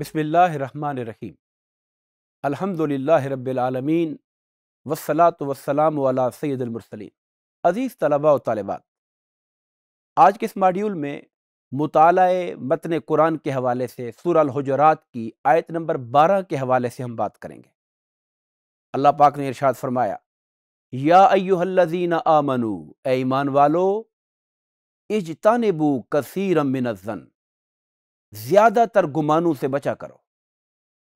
बसमीम अलहमदिल्ला रबालमीन वसलात वसलाम वाला सैदुलमरसलिन अज़ीज़ तलबा व आज के इस मॉड्यूल में मुताल मतन कुरान के हवाले से सूरह हजरात की आयत नंबर बारह के हवाले से हम बात करेंगे अल्लाह पाक ने इरशाद फरमाया या अयुहल्लजीन आमनू ए ईमान वालो इजतानबू कसर मिनजन ज़्यादातर गुमानों से बचा करो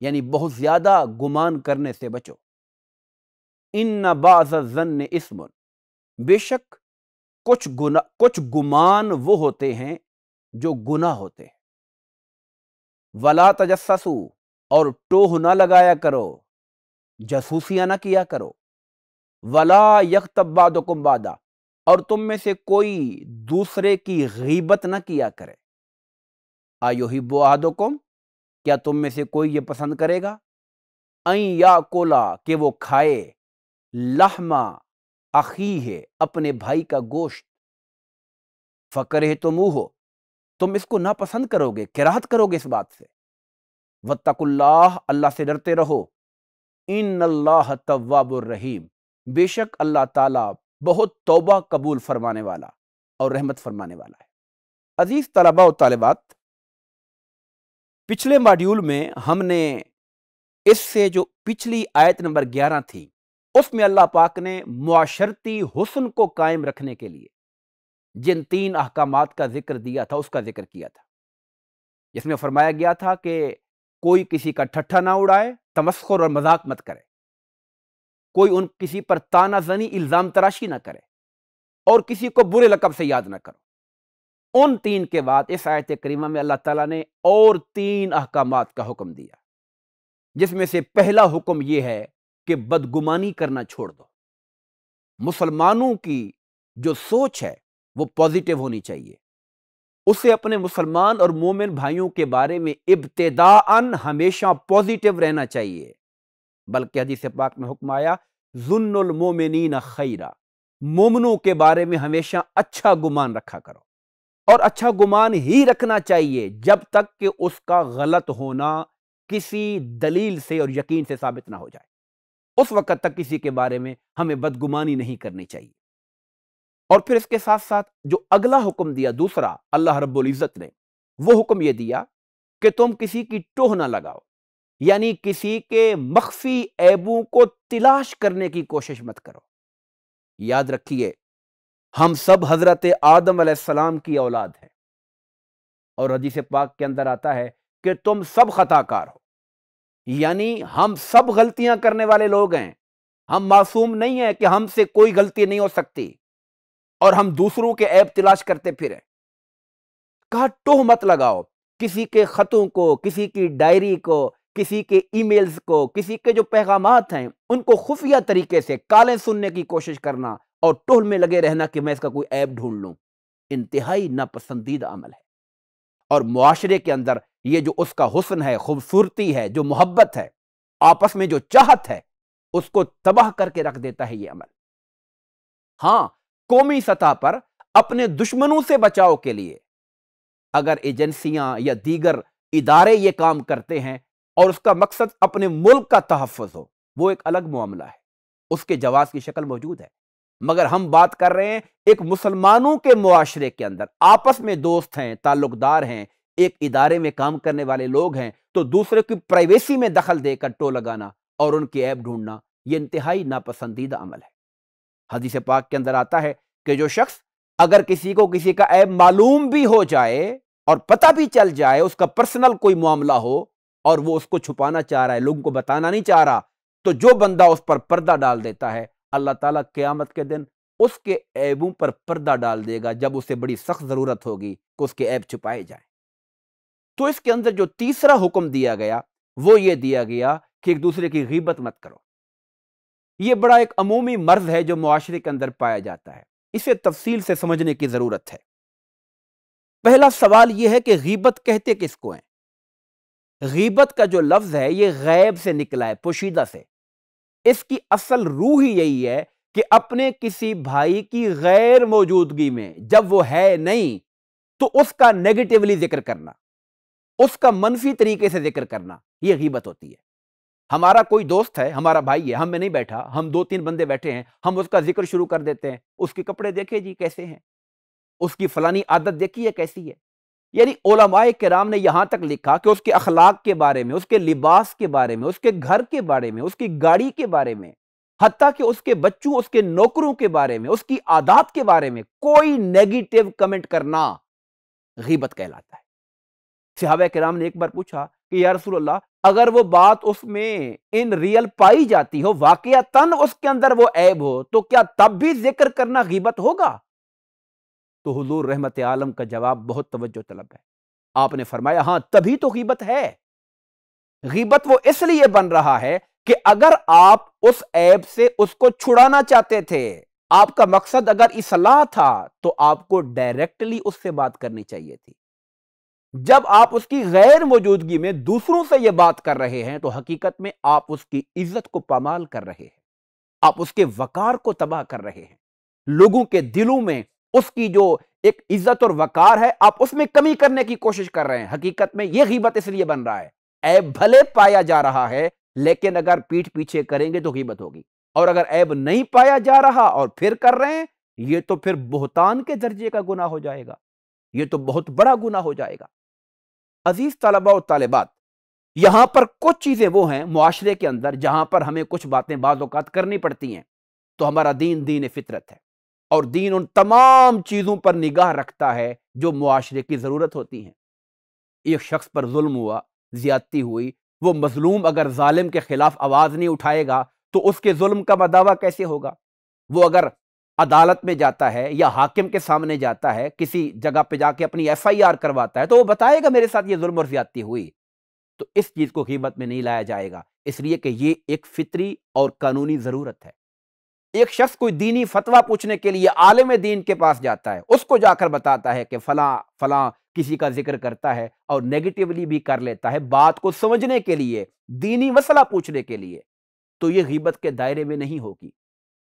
यानी बहुत ज़्यादा गुमान करने से बचो इन न बाज़न इसमन बेशक कुछ गुना कुछ गुमान वो होते हैं जो गुना होते हैं वला तजस्सू और टोह ना लगाया करो जासूसियाँ ना किया करो वला यक बादा और तुम में से कोई दूसरे की गीबत ना किया करे आदो कौम क्या तुम में से कोई ये पसंद करेगा अई या कोला के वो खाए लहमा अखी है अपने भाई का गोश्त फ़कर है तो मुंह हो तुम इसको नापसंद करोगे किराहत करोगे इस बात से वत्तकुल्लाह अल्लाह से डरते रहो इन अल्लाह रहीम बेशक अल्लाह ताला बहुत तौबा कबूल फरमाने वाला और रहमत फरमाने वाला है अजीज़ तलबा और तलबात पिछले मॉड्यूल में हमने इससे जो पिछली आयत नंबर 11 थी उसमें अल्लाह पाक ने माशरती हुसन को कायम रखने के लिए जिन तीन अहकाम का जिक्र दिया था उसका जिक्र किया था जिसमें फरमाया गया था कि कोई किसी का ठट्ठा ना उड़ाए तमस्खुर और मजाक मत करे कोई उन किसी पर ताना जनी इल्ज़ाम तराशी ना करे और किसी को बुरे लकब से याद ना करो उन तीन के बाद इस आयत करीमा में अल्लाह ताला ने और तीन अहकाम का हुक्म दिया जिसमें से पहला हुक्म यह है कि बदगुमानी करना छोड़ दो मुसलमानों की जो सोच है वो पॉजिटिव होनी चाहिए उसे अपने मुसलमान और मोमिन भाइयों के बारे में इब्तदान हमेशा पॉजिटिव रहना चाहिए बल्कि हदीस पाक में हुक्म आया जुन्नमोमिन खैरा मोमनों के बारे में हमेशा अच्छा गुमान रखा करो और अच्छा गुमान ही रखना चाहिए जब तक कि उसका गलत होना किसी दलील से और यकीन से साबित ना हो जाए उस वक्त तक किसी के बारे में हमें बदगुमानी नहीं करनी चाहिए और फिर इसके साथ साथ जो अगला हुक्म दिया दूसरा अल्लाह रब्बुल इज़्ज़त ने वो हुक्म ये दिया कि तुम किसी की टोह ना लगाओ यानी किसी के मख्फी ऐबों को तलाश करने की कोशिश मत करो याद रखिए हम सब हज़रत आदम सलाम की औलाद हैं और हदीस पाक के अंदर आता है कि तुम सब खताकार हो यानी हम सब गलतियां करने वाले लोग हैं हम मासूम नहीं है कि हमसे कोई गलती नहीं हो सकती और हम दूसरों के ऐप तलाश करते फिर कहा टोह मत लगाओ किसी के ख़तों को किसी की डायरी को किसी के ईमेल्स को किसी के जो पैगाम हैं उनको खुफिया तरीके से काले सुनने की कोशिश करना और टोल में लगे रहना कि मैं इसका कोई ऐप ढूंढ लूं इंतहाई नापसंदीदा अमल है और मुआरे के अंदर ये जो उसका हुसन है खूबसूरती है जो मोहब्बत है आपस में जो चाहत है उसको तबाह करके रख देता है ये अमल हां कौमी सतह पर अपने दुश्मनों से बचाव के लिए अगर एजेंसियां या दीगर इदारे ये काम करते हैं और उसका मकसद अपने मुल्क का तहफ़ हो वो एक अलग मामला है उसके जवाब की शक्ल मौजूद है मगर हम बात कर रहे हैं एक मुसलमानों के मुआरे के अंदर आपस में दोस्त हैं ताल्लुकदार हैं एक इदारे में काम करने वाले लोग हैं तो दूसरे की प्राइवेसी में दखल देकर टो लगाना और उनके ऐप ढूंढना यह इंतहाई नापसंदीदा अमल है हदीस पाक के अंदर आता है कि जो शख्स अगर किसी को किसी का ऐप मालूम भी हो जाए और पता भी चल जाए उसका पर्सनल कोई मामला हो और वो उसको छुपाना चाह रहा है लोगों को बताना नहीं चाह रहा तो जो बंदा उस पर पर्दा डाल देता है अल्लाह ताला क़यामत के दिन उसके ऐबों पर पर्दा डाल देगा जब उसे बड़ी सख्त ज़रूरत होगी कि उसके ऐब छुपाए जाए तो इसके अंदर जो तीसरा हुक्म दिया गया वो ये दिया गया कि एक दूसरे की गीबत मत करो ये बड़ा एक अमूमी मर्ज है जो मुआरे के अंदर पाया जाता है इसे तफसील से समझने की ज़रूरत है पहला सवाल यह है कि गीबत कहते किसको हैं गीबत का जो लफ्ज़ है ये गैब से निकला है पोशीदा से इसकी असल रूह ही यही है कि अपने किसी भाई की गैर मौजूदगी में जब वो है नहीं तो उसका नेगेटिवली जिक्र करना उसका मनफी तरीके से जिक्र करना यह गीबत होती है हमारा कोई दोस्त है हमारा भाई है हम में नहीं बैठा हम दो तीन बंदे बैठे हैं हम उसका जिक्र शुरू कर देते हैं उसके कपड़े देखे जी कैसे हैं उसकी फलानी आदत देखी है कैसी है यानी ओलमाए कराम ने यहां तक लिखा कि उसके अखलाक के बारे में उसके लिबास के बारे में उसके घर के बारे में उसकी गाड़ी के बारे में हती कि उसके बच्चों उसके नौकरों के बारे में उसकी आदात के बारे में कोई नेगेटिव कमेंट करना गीबत कहलाता है सिहाब कराम ने एक बार पूछा कि यारसोल्ला रसूलुल्लाह अगर वो बात उसमें इन रियल पाई जाती हो वाकया तन उसके अंदर वो ऐब हो तो क्या तब भी जिक्र करना गीबत होगा तो हजूर रहमत आलम का जवाब बहुत तवज्जो तलब है आपने फरमाया हाँ तभी तो गीबत है गीबत वो इसलिए बन रहा है कि अगर आप उस ऐब से उसको छुड़ाना चाहते थे आपका मकसद अगर इसलाह था तो आपको डायरेक्टली उससे बात करनी चाहिए थी जब आप उसकी गैर मौजूदगी में दूसरों से यह बात कर रहे हैं तो हकीकत में आप उसकी इज्जत को पामाल कर रहे हैं आप उसके वकार को तबाह कर रहे हैं लोगों के दिलों में उसकी जो एक इज्जत और वकार है आप उसमें कमी करने की कोशिश कर रहे हैं हकीकत में यह गीबत इसलिए बन रहा है ऐब भले पाया जा रहा है लेकिन अगर पीठ पीछे करेंगे तो गीबत होगी और अगर ऐब नहीं पाया जा रहा और फिर कर रहे हैं ये तो फिर बहुतान के दर्जे का गुना हो जाएगा ये तो बहुत बड़ा गुना हो जाएगा अजीज तलबा और तालिबात यहां पर कुछ चीजें वो हैं मुआशरे के अंदर जहां पर हमें कुछ बातें बाज़ात करनी पड़ती हैं तो हमारा दीन दीन फितरत है और दीन उन तमाम चीज़ों पर निगाह रखता है जो मुआरे की ज़रूरत होती हैं एक शख्स पर जुल्म हुआ ज़्यादती हुई वो मजलूम अगर ालिम के ख़िलाफ़ आवाज़ नहीं उठाएगा तो उसके जुल्म का मदावा कैसे होगा वो अगर अदालत में जाता है या हाकिम के सामने जाता है किसी जगह पे जाके अपनी एफ आई आर करवाता है तो वो बताएगा मेरे साथ ये जुल्म और ज़्यादती हुई तो इस चीज़ को कीमत में नहीं लाया जाएगा इसलिए कि ये एक फितरी और कानूनी ज़रूरत है एक शख्स कोई दीनी फतवा पूछने के लिए आलम दीन के पास जाता है उसको जाकर बताता है कि फला फला किसी का जिक्र करता है और नेगेटिवली भी कर लेता है बात को समझने के लिए दीनी मसला पूछने के लिए तो ये गिबत के दायरे में नहीं होगी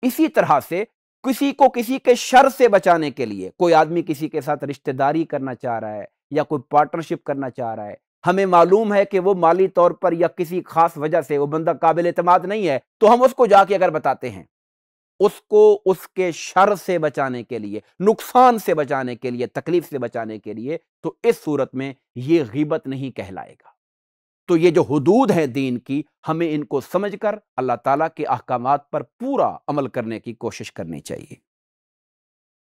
इसी तरह से किसी को किसी के शर से बचाने के लिए कोई आदमी किसी के साथ रिश्तेदारी करना चाह रहा है या कोई पार्टनरशिप करना चाह रहा है हमें मालूम है कि वो माली तौर पर या किसी खास वजह से वो बंदा काबिल अतमाद नहीं है तो हम उसको जाके अगर बताते हैं उसको उसके शर से बचाने के लिए नुकसान से बचाने के लिए तकलीफ से बचाने के लिए तो इस सूरत में ये गिबत नहीं कहलाएगा तो ये जो हदूद है दीन की हमें इनको समझकर अल्लाह ताला के अहकाम पर पूरा अमल करने की कोशिश करनी चाहिए